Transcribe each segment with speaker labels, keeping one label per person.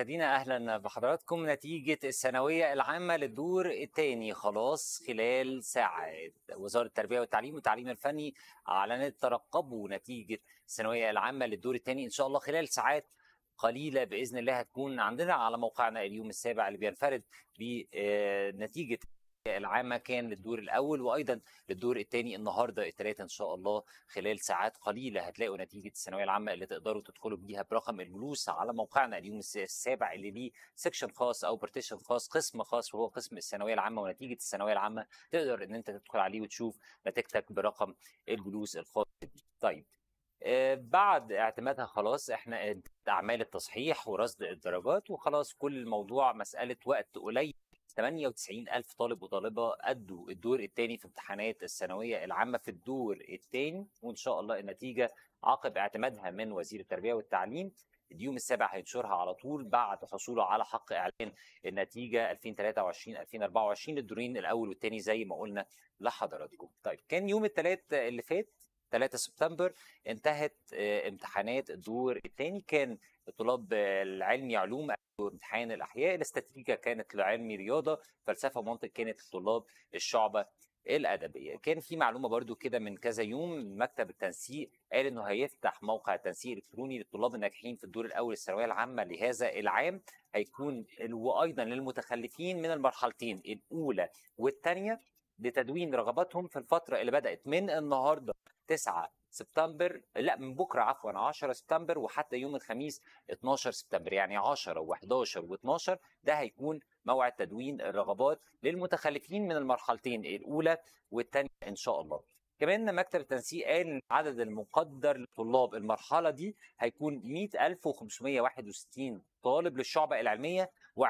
Speaker 1: مشاهدينا اهلا بحضراتكم نتيجه الثانويه العامه للدور الثاني خلاص خلال ساعات وزاره التربيه والتعليم والتعليم الفني اعلنت ترقبوا نتيجه الثانويه العامه للدور الثاني ان شاء الله خلال ساعات قليلة بإذن الله هتكون عندنا على موقعنا اليوم السابع اللي بينفرد بنتيجة العامه كان للدور الاول وايضا للدور الثاني النهارده الثلاثه ان شاء الله خلال ساعات قليله هتلاقوا نتيجه الثانويه العامه اللي تقدروا تدخلوا بيها برقم الجلوس على موقعنا اليوم السابع اللي ليه سكشن خاص او بارتيشن خاص قسم خاص وهو قسم الثانويه العامه ونتيجه الثانويه العامه تقدر ان انت تدخل عليه وتشوف نتيجتك برقم الجلوس الخاص طيب آه، بعد اعتمادها خلاص احنا اعمال التصحيح ورصد الدرجات وخلاص كل الموضوع مساله وقت قليل 98 ألف طالب وطالبة أدوا الدور الثاني في امتحانات الثانوية العامة في الدور الثاني وإن شاء الله النتيجة عقب اعتمادها من وزير التربية والتعليم اليوم السابع هينشرها على طول بعد حصوله على حق اعلان النتيجه 2023 2024 الدورين الاول والثاني زي ما قلنا لحضراتكم. طيب كان يوم الثلاث اللي فات 3 سبتمبر انتهت آه، امتحانات الدور الثاني كان الطلاب العلمي علوم امتحان الاحياء الاستراتيجيه كانت لعلمي رياضه فلسفه ومنطق كانت الطلاب الشعبه الادبيه كان في معلومه برضو كده من كذا يوم مكتب التنسيق قال انه هيفتح موقع تنسيق الكتروني للطلاب الناجحين في الدور الاول الثانويه العامه لهذا العام هيكون وايضا للمتخلفين من المرحلتين الاولى والثانيه لتدوين رغباتهم في الفتره اللي بدات من النهارده 9 سبتمبر لا من بكره عفوا 10 سبتمبر وحتى يوم الخميس 12 سبتمبر يعني 10 و11 و12 ده هيكون موعد تدوين الرغبات للمتخلفين من المرحلتين الاولى والثانيه ان شاء الله. كمان مكتب التنسيق قال ان العدد المقدر لطلاب المرحله دي هيكون 100561 طالب للشعبة العلمية و20967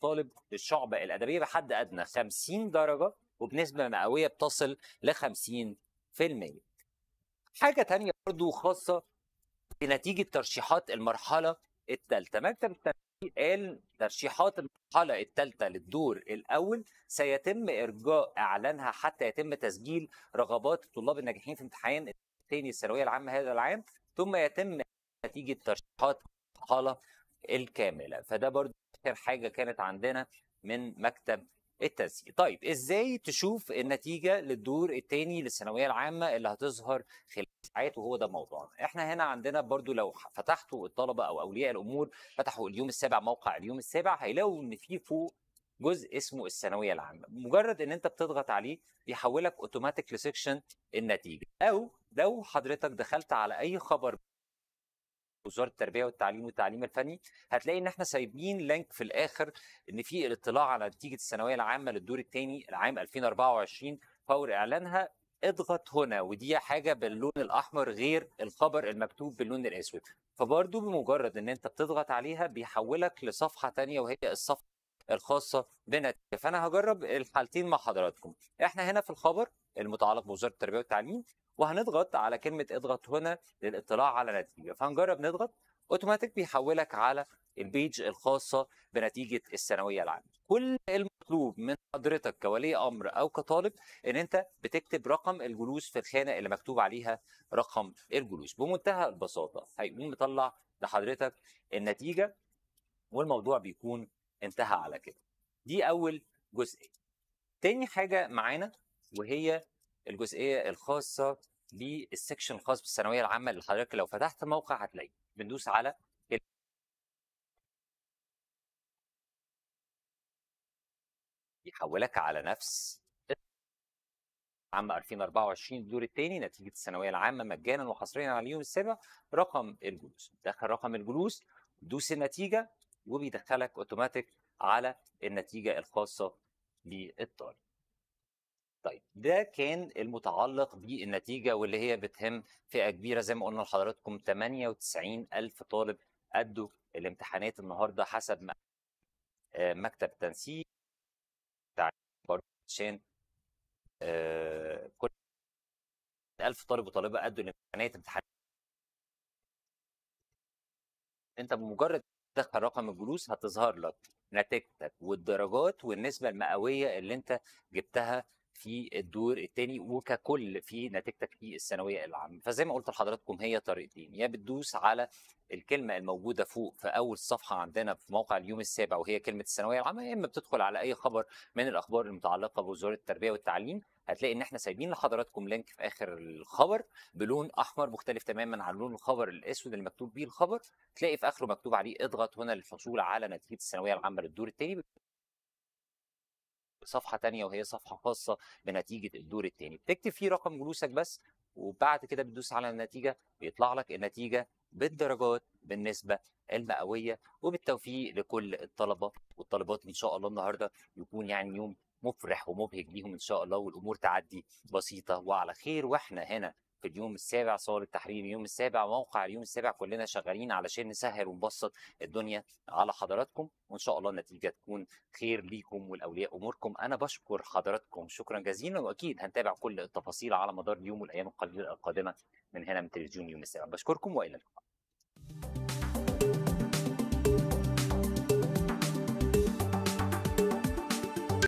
Speaker 1: طالب للشعبة الأدبية بحد أدنى 50 درجة وبنسبة مئوية بتصل ل 50% حاجة تانية برضو خاصة بنتيجة ترشيحات المرحلة الثالثة مكتب التنفيذ قال ترشيحات المرحلة الثالثة للدور الأول سيتم إرجاء إعلانها حتى يتم تسجيل رغبات الطلاب الناجحين في امتحان الثاني الثانوية العامة هذا العام ثم يتم نتيجة ترشيحات المرحلة الكاملة فده برضو آخر حاجة كانت عندنا من مكتب التسجيل طيب ازاي تشوف النتيجه للدور الثاني للثانويه العامه اللي هتظهر خلال ساعات وهو ده موضوعنا احنا هنا عندنا برضو لو فتحتوا الطلبه او اولياء الامور فتحوا اليوم السابع موقع اليوم السابع هيلاقوا ان في فوق جزء اسمه الثانويه العامه مجرد ان انت بتضغط عليه بيحولك اوتوماتيك لسكشن النتيجه او لو حضرتك دخلت على اي خبر وزاره التربيه والتعليم والتعليم الفني هتلاقي ان احنا سايبين لينك في الاخر ان في الاطلاع على نتيجه الثانويه العامه للدور الثاني العام 2024 فور اعلانها اضغط هنا ودي حاجه باللون الاحمر غير الخبر المكتوب باللون الاسود فبرضه بمجرد ان انت بتضغط عليها بيحولك لصفحه تانية وهي الصفحه الخاصه بنتيجه فانا هجرب الحالتين مع حضراتكم احنا هنا في الخبر المتعلق بوزاره التربيه والتعليم وهنضغط على كلمه اضغط هنا للاطلاع على نتيجه فهنجرب نضغط اوتوماتيك بيحولك على البيج الخاصه بنتيجه الثانويه العامه كل المطلوب من حضرتك كولي امر او كطالب ان انت بتكتب رقم الجلوس في الخانه اللي مكتوب عليها رقم الجلوس بمنتهى البساطه هيقوم مطلع لحضرتك النتيجه والموضوع بيكون انتهى على كده دي اول جزئيه تاني حاجه معانا وهي الجزئيه الخاصه بالسكشن الخاص بالثانويه العامه اللي حضرتك لو فتحت موقع هتلاقيه بندوس على يحولك على نفس عام 2024 الدور الثاني نتيجه الثانويه العامه مجانا وحصريا على اليوم السابع رقم الجلوس دخل رقم الجلوس دوس النتيجه وبيدخلك اوتوماتيك على النتيجه الخاصه بالطالب. طيب ده كان المتعلق بالنتيجه واللي هي بتهم فئه كبيره زي ما قلنا لحضراتكم 98 الف طالب ادوا الامتحانات النهارده حسب ما آه، مكتب التنسيق برضه عشان آه، كل 1000 طالب وطالبه ادوا الامتحانات انت بمجرد تدخل رقم الجلوس هتظهر لك نتيجتك والدرجات والنسبه المئويه اللي انت جبتها في الدور الثاني وككل في نتيجتك في الثانويه العامه فزي ما قلت لحضراتكم هي طريقتين يا بتدوس على الكلمه الموجوده فوق في اول صفحه عندنا في موقع اليوم السابع وهي كلمه الثانويه العامه يا اما بتدخل على اي خبر من الاخبار المتعلقه بوزاره التربيه والتعليم هتلاقي ان احنا سايبين لحضراتكم لينك في اخر الخبر بلون احمر مختلف تماما عن لون الخبر الاسود اللي مكتوب بيه الخبر تلاقي في اخره مكتوب عليه اضغط هنا للحصول على نتيجه الثانويه العامه للدور الثاني صفحه تانية وهي صفحه خاصه بنتيجه الدور الثاني بتكتب فيه رقم جلوسك بس وبعد كده بتدوس على النتيجه بيطلع لك النتيجه بالدرجات بالنسبه المئويه وبالتوفيق لكل الطلبه والطالبات ان شاء الله النهارده يكون يعني يوم مفرح ومبهج ليهم ان شاء الله والامور تعدي بسيطه وعلى خير واحنا هنا في اليوم السابع صور التحرير اليوم السابع موقع اليوم السابع كلنا شغالين علشان نسهل ونبسط الدنيا على حضراتكم وان شاء الله النتيجه تكون خير ليكم ولاولياء اموركم انا بشكر حضراتكم شكرا جزيلا واكيد هنتابع كل التفاصيل على مدار اليوم والايام القليله القادمه من هنا من تلفزيون يوم السابع بشكركم والى اللقاء